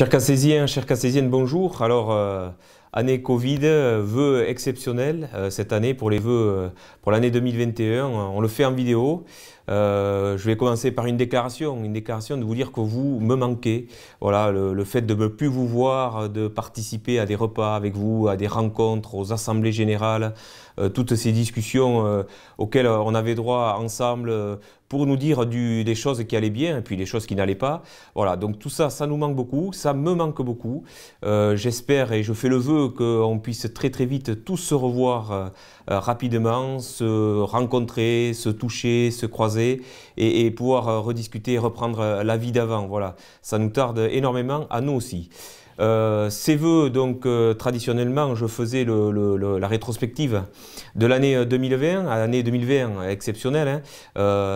Chers Cassésiens, chers Cassésiennes, bonjour. Alors, euh, année Covid, euh, vœux exceptionnels euh, cette année pour les vœux pour l'année 2021. On le fait en vidéo. Euh, je vais commencer par une déclaration, une déclaration de vous dire que vous me manquez. Voilà, le, fait de ne plus vous voir, de participer à des repas avec vous, à des rencontres, aux assemblées générales, euh, toutes ces discussions euh, auxquelles on avait droit ensemble pour nous dire des choses qui allaient bien et puis des choses qui n'allaient pas. Voilà, donc tout ça, ça nous manque beaucoup, ça me manque beaucoup. J'espère et je fais le vœu qu'on puisse très très vite tous se revoir euh, rapidement se rencontrer, se toucher, se croiser et, pouvoir euh, rediscuter, reprendre euh, la vie d'avant. Voilà, ça nous tarde énormément à nous aussi ces euh, voeux, donc euh, traditionnellement, je faisais la rétrospective de l'année 2020, euh, à l'année 2020 hein, exceptionnelle. Hein.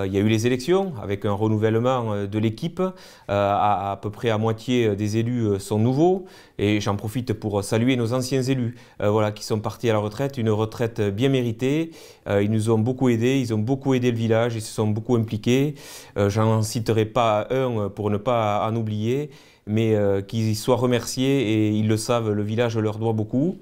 il y a eu les élections avec un renouvellement de l'équipe. À, peu près à moitié des élus sont nouveaux et j'en profite pour saluer nos anciens élus voilà, qui sont partis à la retraite, une retraite bien méritée. ils nous ont beaucoup aidés, ils ont beaucoup aidé le village, ils se sont beaucoup impliqués. j'en citerai pas un pour ne pas en oublier mais euh, qu'ils soient remerciés et ils le savent, le village leur doit beaucoup.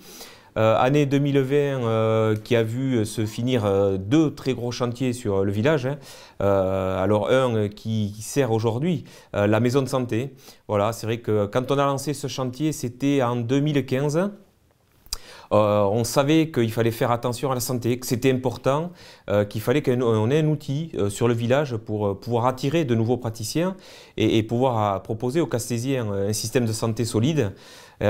Euh, année 2020 euh, qui a vu se finir deux très gros chantiers sur le village. Hein. alors un qui, qui, sert aujourd'hui, la maison de santé. Voilà, c'est vrai que quand on a lancé ce chantier, c'était en 2015. Euh, on savait qu'il fallait faire attention à la santé, que c'était important, euh, qu'il fallait qu'on ait un outil euh, sur le village pour pouvoir attirer de nouveaux praticiens et, pouvoir proposer aux Castésiens un système de santé solide. et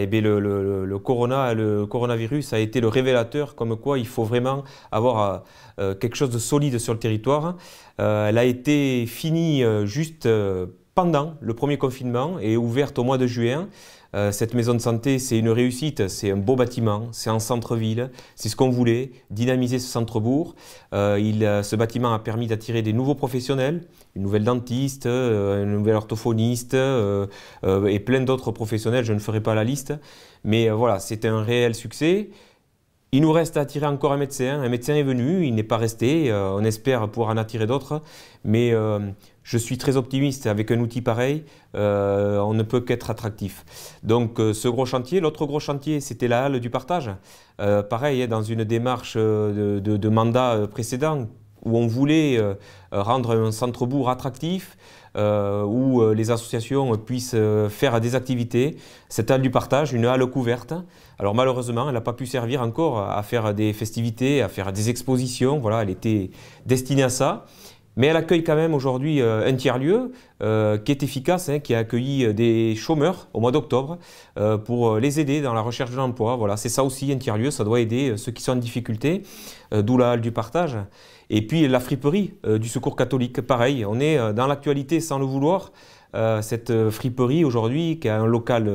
eh bien le, corona, le coronavirus a été le révélateur comme quoi il faut vraiment avoir quelque chose de solide sur le territoire. elle a été finie juste pendant le premier confinement et ouverte au mois de juin. Euh, cette maison de santé, c'est une réussite, c'est un beau bâtiment, c'est en centre-ville, c'est ce qu'on voulait, dynamiser ce centre-bourg. Euh, euh, ce bâtiment a permis d'attirer des nouveaux professionnels, une nouvelle dentiste, une nouvelle orthophoniste et plein d'autres professionnels, je ne ferai pas la liste. Mais voilà, c'était un réel succès. Il nous reste à attirer encore un médecin. Un médecin est venu, il n'est pas resté. Euh, on espère pouvoir en attirer d'autres. Mais euh, je suis très optimiste. Avec un outil pareil, euh, on ne peut qu'être attractif. Donc ce gros chantier, l'autre gros chantier, c'était la halle du partage. pareil, hein, dans une démarche de mandat précédent où on voulait rendre un centre-bourg attractif, euh, où euh, les associations puissent euh, faire des activités. Cette halle du partage, une halle couverte. Alors malheureusement, elle n'a pas pu servir encore à faire des festivités, à faire des expositions. Voilà, elle était destinée à ça mais elle accueille quand même aujourd'hui euh, un tiers-lieu euh, qui est efficace, hein, qui a accueilli euh, des chômeurs au mois d'octobre pour les aider dans la recherche de l'emploi. Voilà, c'est ça aussi un tiers-lieu, ça doit aider ceux qui sont en difficulté, d'où la halle du partage. Et puis la friperie du Secours catholique, pareil, on est dans l'actualité sans le vouloir. Euh, cette euh, friperie aujourd'hui qui a un local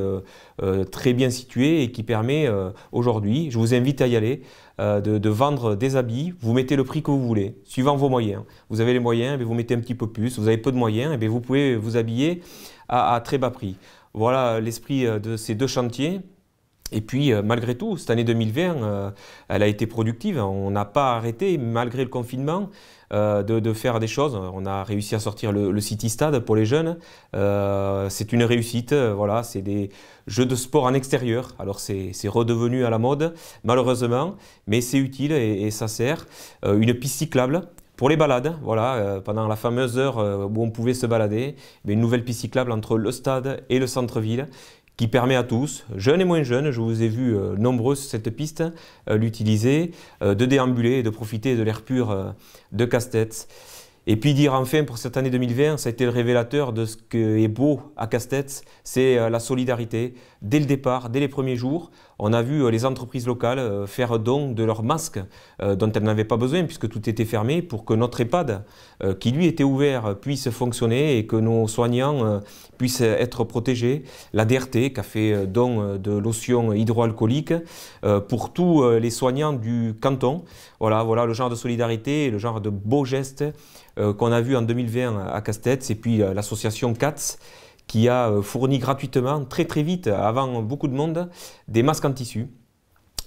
euh, très bien situé et qui permet aujourd'hui, je vous invite à y aller, de, vendre des habits. Vous mettez le prix que vous voulez, suivant vos moyens. Vous avez les moyens, mais vous mettez un petit peu plus. Vous avez peu de moyens, et vous pouvez vous habiller à très bas prix. Voilà l'esprit de ces deux chantiers. Et puis, euh, malgré tout, cette année 2020, euh, elle a été productive. On n'a pas arrêté, malgré le confinement, euh, de, faire des choses. On a réussi à sortir le, City Stade pour les jeunes. c'est une réussite. Voilà, c'est des jeux de sport en extérieur. Alors, c'est redevenu à la mode, malheureusement, mais c'est utile et, ça sert. une piste cyclable, pour les balades, voilà, pendant la fameuse heure où on pouvait se balader, mais une nouvelle piste cyclable entre le stade et le centre-ville qui permet à tous, jeunes et moins jeunes, je vous ai vu nombreuses nombreux cette piste, euh, l'utiliser, euh, de déambuler et de profiter de l'air pur euh, de Castets. Et puis dire enfin pour cette année 2020, ça a été le révélateur de ce qui est beau à Castets, c'est la solidarité. Dès le départ, dès les premiers jours, on a vu euh, les entreprises locales euh, faire don de leurs masques euh, dont elles n'avaient pas besoin puisque tout était fermé pour que notre EHPAD, qui lui était ouvert, puisse fonctionner et que nos soignants puissent être protégés. La DRT qui a fait don de lotion hydroalcoolique pour tous les soignants du canton. Voilà, voilà le genre de solidarité, le genre de beaux gestes qu'on a vu en 2020 à Castets Et puis l'association CATS qui a euh, fourni gratuitement, très très vite, avant beaucoup de monde, des masques en tissu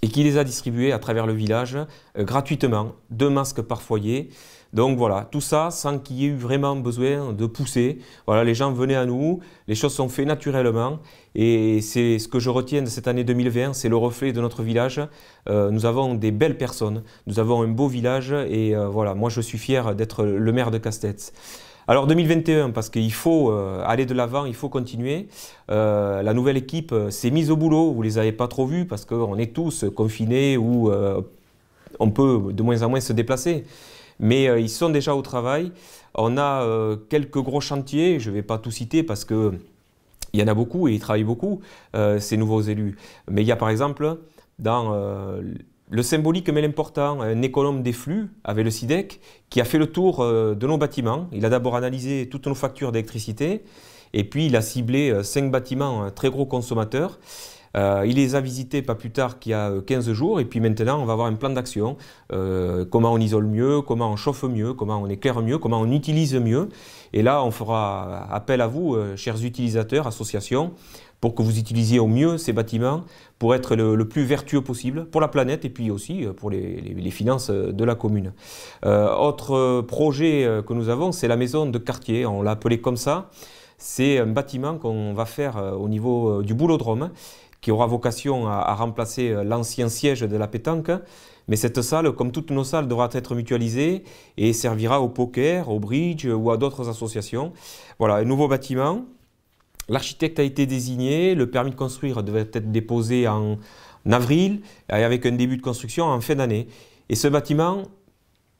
et qui les a distribués à travers le village euh, gratuitement, deux masques par foyer. Donc voilà, tout ça sans qu'il y ait eu vraiment besoin de pousser. Voilà, les gens venaient à nous, les choses sont faites naturellement et c'est ce que je retiens de cette année 2020, c'est le reflet de notre village. Euh, nous avons des belles personnes, nous avons un beau village et voilà, moi je suis fier d'être le maire de Castets. Alors 2021, parce qu'il faut euh, aller de l'avant, il faut continuer. Euh, la nouvelle équipe euh, s'est mise au boulot, vous ne les avez pas trop vus parce qu'on est tous confinés ou on peut de moins en moins se déplacer. Mais ils sont déjà au travail. On a quelques gros chantiers, je ne vais pas tout citer parce qu'il y en a beaucoup et ils travaillent beaucoup, ces nouveaux élus. Mais il y a par exemple dans le symbolique mais l'important, un économe des flux avec le SIDEC qui a fait le tour euh, de nos bâtiments. Il a d'abord analysé toutes nos factures d'électricité et puis il a ciblé euh, cinq bâtiments euh, très gros consommateurs. il les a visités pas plus tard qu'il y a 15 jours et puis maintenant on va avoir un plan d'action. comment on isole mieux, comment on chauffe mieux, comment on éclaire mieux, comment on utilise mieux. Et là on fera appel à vous, chers utilisateurs, associations, pour que vous utilisiez au mieux ces bâtiments pour être le, plus vertueux possible pour la planète et puis aussi euh, pour les, finances euh, de la commune. Euh, autre projet que nous avons, c'est la maison de quartier, on l'a appelée comme ça. C'est un bâtiment qu'on va faire au niveau du boulodrome qui aura vocation à, à remplacer l'ancien siège de la pétanque. Mais cette salle, comme toutes nos salles, devra être mutualisée et servira au poker, au bridge ou à d'autres associations. Voilà, un nouveau bâtiment L'architecte a été désigné, le permis de construire devait être déposé en avril, avec un début de construction en fin d'année. Et ce bâtiment,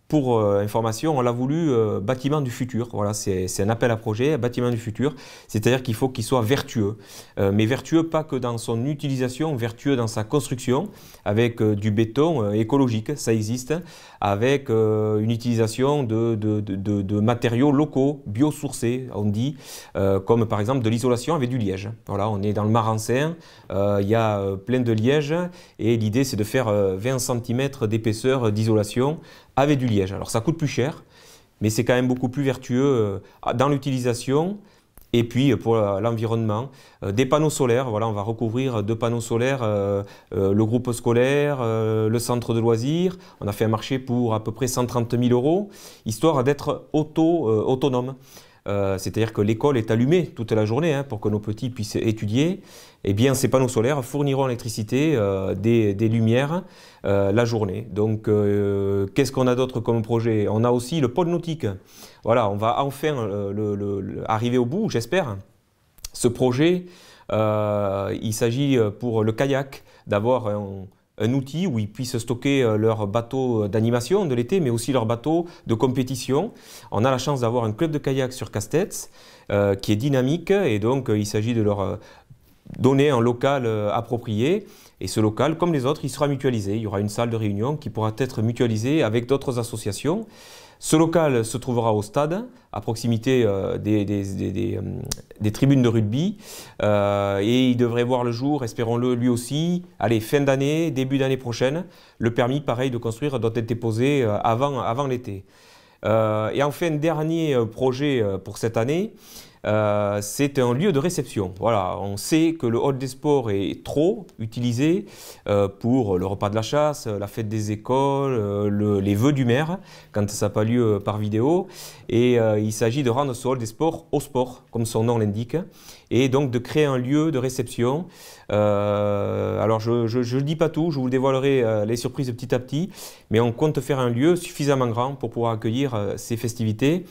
pour euh, information, on l'a voulu euh, bâtiment du futur. Voilà, c'est un appel à projet, bâtiment du futur. C'est-à-dire qu'il faut qu'il soit vertueux. Euh, mais vertueux pas que dans son utilisation, vertueux dans sa construction, avec du béton écologique, ça existe, avec une utilisation de, matériaux locaux, biosourcés, on dit, comme par exemple de l'isolation avec du liège. Voilà, on est dans le Marancin, il y a plein de liège, et l'idée c'est de faire 20 cm d'épaisseur d'isolation avec du liège. Alors ça coûte plus cher, mais c'est quand même beaucoup plus vertueux euh, dans l'utilisation et puis euh, pour euh, l'environnement. Des panneaux solaires, voilà, on va recouvrir deux panneaux solaires le groupe scolaire, le centre de loisirs. On a fait un marché pour à peu près 130 000 euros, histoire d'être auto, autonome. Euh, c'est-à-dire que l'école est allumée toute la journée hein, pour que nos petits puissent étudier, eh bien ces panneaux solaires fourniront l'électricité, euh, des, lumières euh, la journée. Donc qu'est-ce qu'on a d'autre comme projet On a aussi le pôle nautique. Voilà, on va enfin le, arriver au bout, j'espère. Ce projet, il s'agit pour le kayak d'avoir un un outil où ils puissent stocker euh, leurs bateaux d'animation de l'été, mais aussi leurs bateaux de compétition. On a la chance d'avoir un club de kayak sur Castets euh, qui est dynamique et donc euh, il s'agit de leur donner un local approprié. Et ce local, comme les autres, il sera mutualisé. Il y aura une salle de réunion qui pourra être mutualisée avec d'autres associations. Ce local se trouvera au stade, à proximité euh, euh, des, tribunes de rugby. Euh, et il devrait voir le jour, espérons-le lui aussi, allez, fin d'année, début d'année prochaine. Le permis, pareil, de construire doit être déposé avant, l'été. et enfin, dernier projet pour cette année, euh, c'est un lieu de réception. Voilà, on sait que le hall des sports est trop utilisé euh, pour le repas de la chasse, la fête des écoles, euh, les vœux du maire, quand ça n'a pas lieu par vidéo. Et il s'agit de rendre ce hall des sports au sport, comme son nom l'indique, et donc de créer un lieu de réception. alors je ne dis pas tout, je vous dévoilerai les surprises petit à petit, mais on compte faire un lieu suffisamment grand pour pouvoir accueillir ces festivités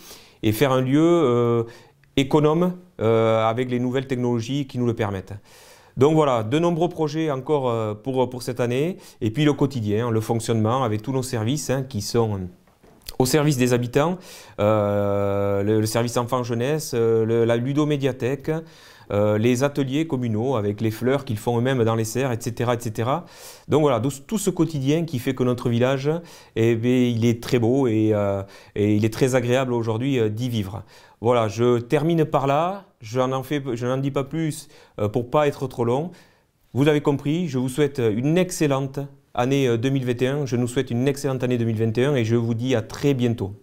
et faire un lieu économe euh, avec les nouvelles technologies qui nous le permettent. Donc voilà, de nombreux projets encore euh, pour, pour cette année, et puis le quotidien, hein, le fonctionnement avec tous nos services hein, qui sont au service des habitants, euh, le, service enfant-jeunesse, la Ludo-Médiathèque, euh, les ateliers communaux avec les fleurs qu'ils font eux-mêmes dans les serres, etc., etc. Donc voilà, tout ce quotidien qui fait que notre village, eh il est très beau et, euh, et il est très agréable aujourd'hui euh, d'y vivre. Voilà, je termine par là. Je n'en dis pas plus pour pas être trop long. Vous avez compris, je vous souhaite une excellente année 2021. Je nous souhaite une excellente année 2021 et je vous dis à très bientôt.